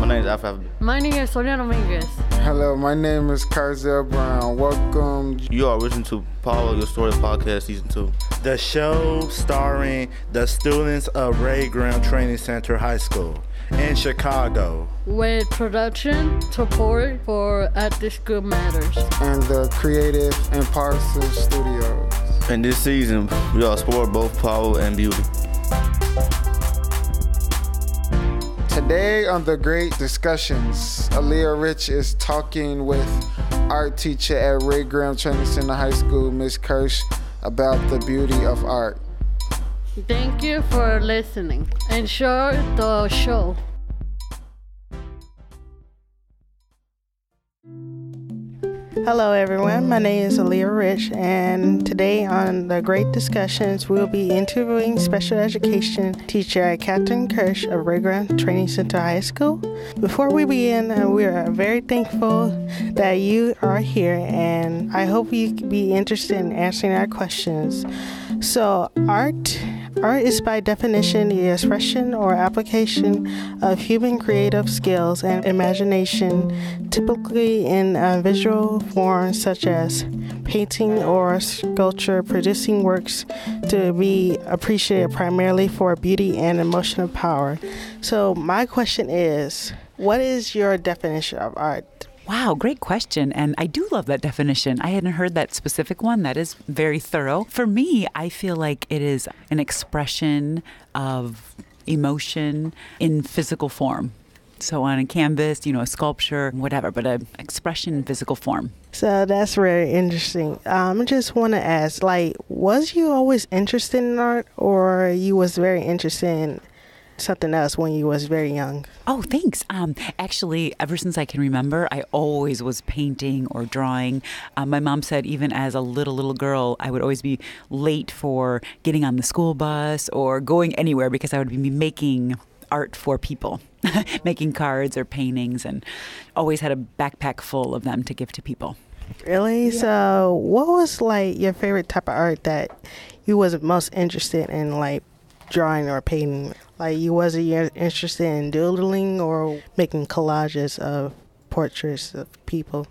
My name is Alpha. My name is Soriano Dominguez. Hello, my name is Carzel Brown. Welcome. You are listening to Paulo Your Story Podcast Season 2. The show starring the students of Ray Graham Training Center High School in Chicago. With production support for At This School Matters. And the Creative and Parcel Studios. In this season, we all support both Paulo and Beauty. Today on The Great Discussions, Aaliyah Rich is talking with art teacher at Ray Graham Training Center High School, Ms. Kirsch, about the beauty of art. Thank you for listening. and share the show. Hello, everyone. My name is Aaliyah Rich, and today on the Great Discussions, we'll be interviewing special education teacher Catherine Kirsch of Red Training Center High School. Before we begin, uh, we are very thankful that you are here, and I hope you be interested in answering our questions. So, art Art is by definition the expression or application of human creative skills and imagination, typically in a uh, visual form such as painting or sculpture, producing works to be appreciated primarily for beauty and emotional power. So, my question is what is your definition of art? Wow, great question. And I do love that definition. I hadn't heard that specific one. That is very thorough. For me, I feel like it is an expression of emotion in physical form. So on a canvas, you know, a sculpture, whatever, but an expression in physical form. So that's very interesting. Um, I just want to ask, like, was you always interested in art, or you was very interested in something else when you was very young? Oh, thanks. Um, actually, ever since I can remember, I always was painting or drawing. Um, my mom said even as a little little girl, I would always be late for getting on the school bus or going anywhere because I would be making art for people, making cards or paintings, and always had a backpack full of them to give to people. Really? Yeah. So, what was like your favorite type of art that you was most interested in, like drawing or painting. Like you wasn't interested in doodling or making collages of portraits of people.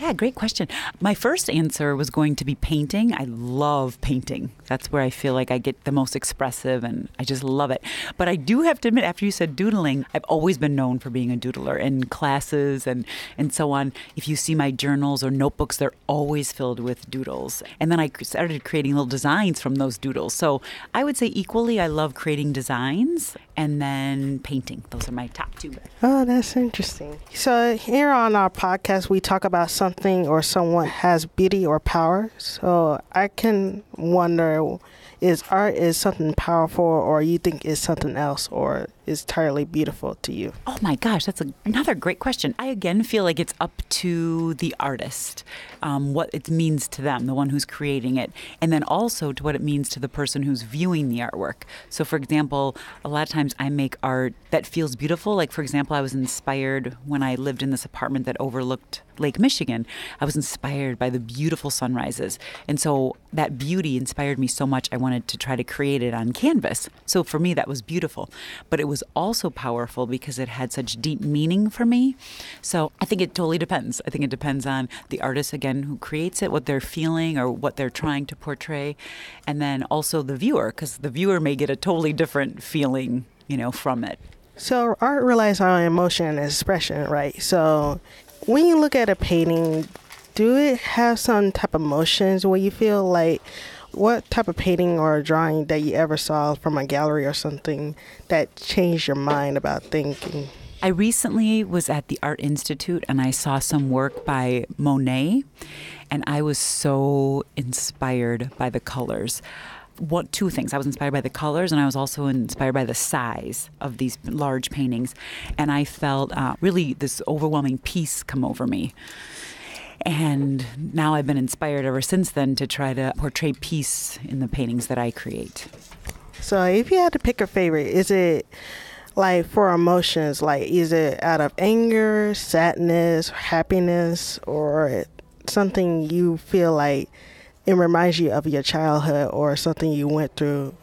Yeah, great question. My first answer was going to be painting. I love painting. That's where I feel like I get the most expressive and I just love it. But I do have to admit, after you said doodling, I've always been known for being a doodler in classes and, and so on. If you see my journals or notebooks, they're always filled with doodles. And then I started creating little designs from those doodles. So I would say equally, I love creating designs and then painting. Those are my top two. Oh, that's interesting. So here on our podcast, we talk about some something or someone has beauty or power. So I can wonder is art is something powerful or you think it's something else or is entirely beautiful to you? Oh my gosh, that's a, another great question. I again feel like it's up to the artist, um, what it means to them, the one who's creating it, and then also to what it means to the person who's viewing the artwork. So, for example, a lot of times I make art that feels beautiful. Like, for example, I was inspired when I lived in this apartment that overlooked Lake Michigan. I was inspired by the beautiful sunrises. And so that beauty inspired me so much I wanted to try to create it on canvas. So for me that was beautiful, but it was also powerful because it had such deep meaning for me. So I think it totally depends. I think it depends on the artist again who creates it, what they're feeling or what they're trying to portray, and then also the viewer cuz the viewer may get a totally different feeling, you know, from it. So art relies on emotion and expression, right? So when you look at a painting, do it have some type of motions where you feel like what type of painting or drawing that you ever saw from a gallery or something that changed your mind about thinking? I recently was at the Art Institute and I saw some work by Monet, and I was so inspired by the colors. What two things? I was inspired by the colors, and I was also inspired by the size of these large paintings, and I felt uh, really this overwhelming peace come over me. And now I've been inspired ever since then to try to portray peace in the paintings that I create. So, if you had to pick a favorite, is it like for emotions? Like, is it out of anger, sadness, happiness, or something you feel like it reminds you of your childhood or something you went through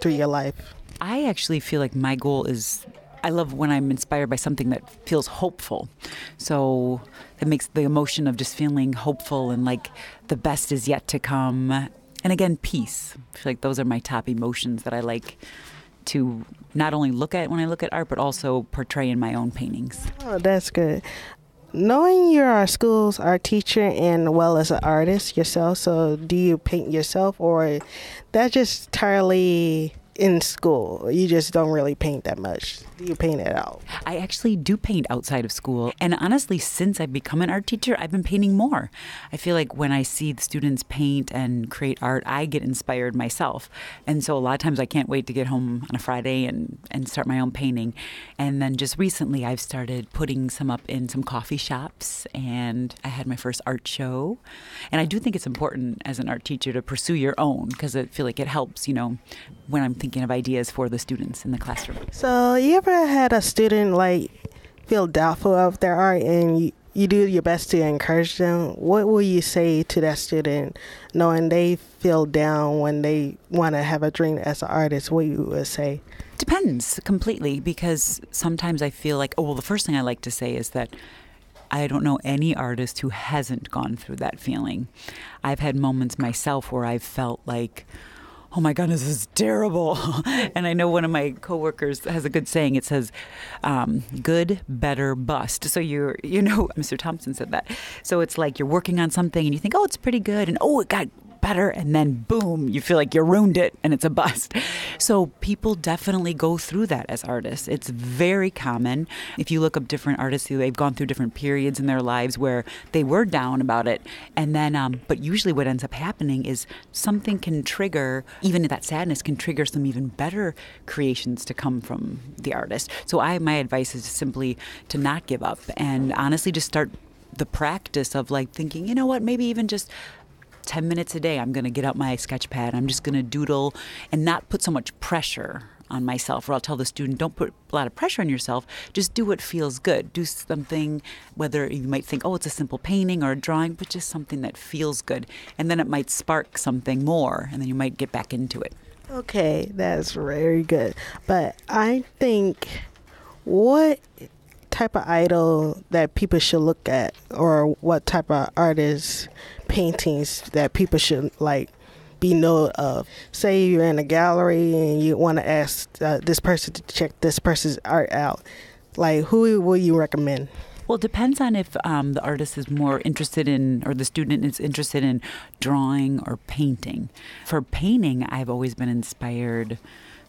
through your life? I actually feel like my goal is I love when I'm inspired by something that feels hopeful. So that makes the emotion of just feeling hopeful and like the best is yet to come. And again, peace. I feel like those are my top emotions that I like to not only look at when I look at art, but also portray in my own paintings. Oh, that's good. Knowing you're our school's art teacher and well as an artist yourself, so do you paint yourself or that just entirely in school. You just don't really paint that much. You paint it out. I actually do paint outside of school. And honestly, since I've become an art teacher, I've been painting more. I feel like when I see the students paint and create art, I get inspired myself. And so a lot of times I can't wait to get home on a Friday and, and start my own painting. And then just recently, I've started putting some up in some coffee shops. And I had my first art show. And I do think it's important as an art teacher to pursue your own because I feel like it helps, you know, when I'm thinking thinking of ideas for the students in the classroom. So, you ever had a student like feel doubtful of their art and you, you do your best to encourage them? What will you say to that student knowing they feel down when they want to have a dream as an artist? What you would say? Depends completely because sometimes I feel like, oh, well, the first thing I like to say is that I don't know any artist who hasn't gone through that feeling. I've had moments myself where I've felt like, oh my goodness, this is terrible. and I know one of my coworkers has a good saying. It says, um, good, better, bust. So you're, you know, Mr. Thompson said that. So it's like you're working on something and you think, oh, it's pretty good. And oh, it got better, and then boom, you feel like you ruined it and it's a bust. So people definitely go through that as artists. It's very common. If you look up different artists, they've gone through different periods in their lives where they were down about it, and then, um, but usually what ends up happening is something can trigger, even that sadness can trigger some even better creations to come from the artist. So I, my advice is simply to not give up and honestly just start the practice of like thinking, you know what, maybe even just 10 minutes a day, I'm going to get out my sketch pad. I'm just going to doodle and not put so much pressure on myself or I'll tell the student don't put a lot of pressure on yourself just do what feels good do something whether you might think oh it's a simple painting or a drawing but just something that feels good and then it might spark something more and then you might get back into it okay that's very good but I think what type of idol that people should look at or what type of artists paintings that people should like be know of say you're in a gallery and you want to ask uh, this person to check this person's art out like who will you recommend well, it depends on if um, the artist is more interested in, or the student is interested in drawing or painting. For painting, I've always been inspired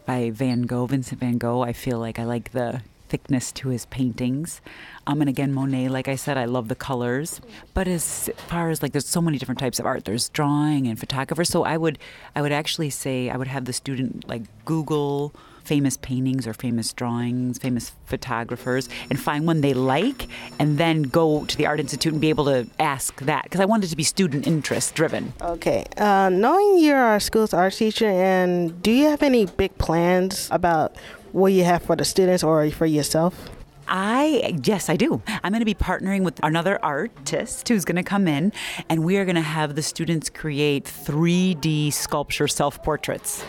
by Van Gogh, Vincent Van Gogh. I feel like I like the thickness to his paintings. Um, and again, Monet, like I said, I love the colors. But as far as like, there's so many different types of art. There's drawing and photographer. So I would, I would actually say I would have the student like Google famous paintings or famous drawings, famous photographers, and find one they like, and then go to the Art Institute and be able to ask that because I wanted to be student interest driven. Okay, uh, knowing you're our school's art teacher, and do you have any big plans about what you have for the students or for yourself? I, yes, I do. I'm going to be partnering with another artist who's going to come in, and we are going to have the students create 3D sculpture self portraits.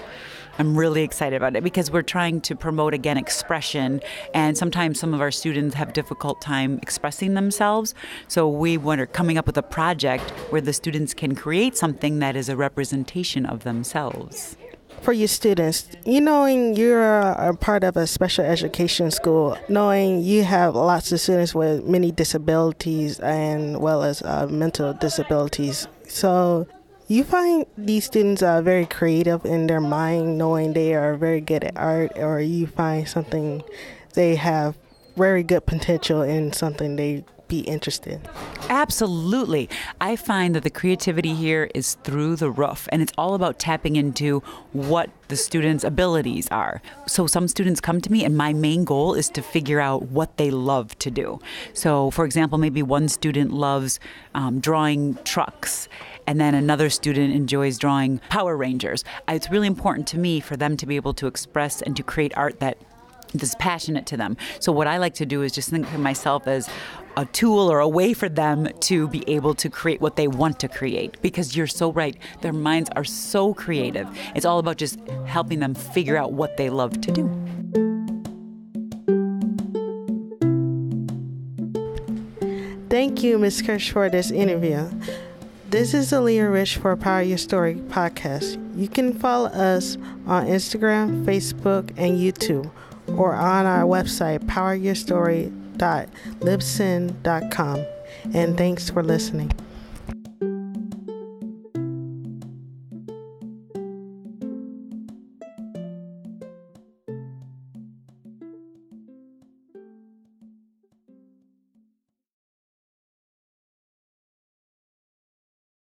I'm really excited about it because we're trying to promote again expression and sometimes some of our students have difficult time expressing themselves. So we are coming up with a project where the students can create something that is a representation of themselves for your students, you knowing you're a part of a special education school, knowing you have lots of students with many disabilities and well as uh, mental disabilities. So you find these students are very creative in their mind, knowing they are very good at art, or you find something they have very good potential in something they be interested. Absolutely. I find that the creativity here is through the roof, and it's all about tapping into what the students' abilities are. So, some students come to me, and my main goal is to figure out what they love to do. So, for example, maybe one student loves um, drawing trucks and then another student enjoys drawing Power Rangers. It's really important to me for them to be able to express and to create art that that's passionate to them. So what I like to do is just think of myself as a tool or a way for them to be able to create what they want to create because you're so right their minds are so creative it's all about just helping them figure out what they love to do Thank you, Ms. Kirsch, for this interview. This is Aaliyah Rich for Power Your Story podcast. You can follow us on Instagram, Facebook, and YouTube or on our website, poweryourstory.libsyn.com. And thanks for listening.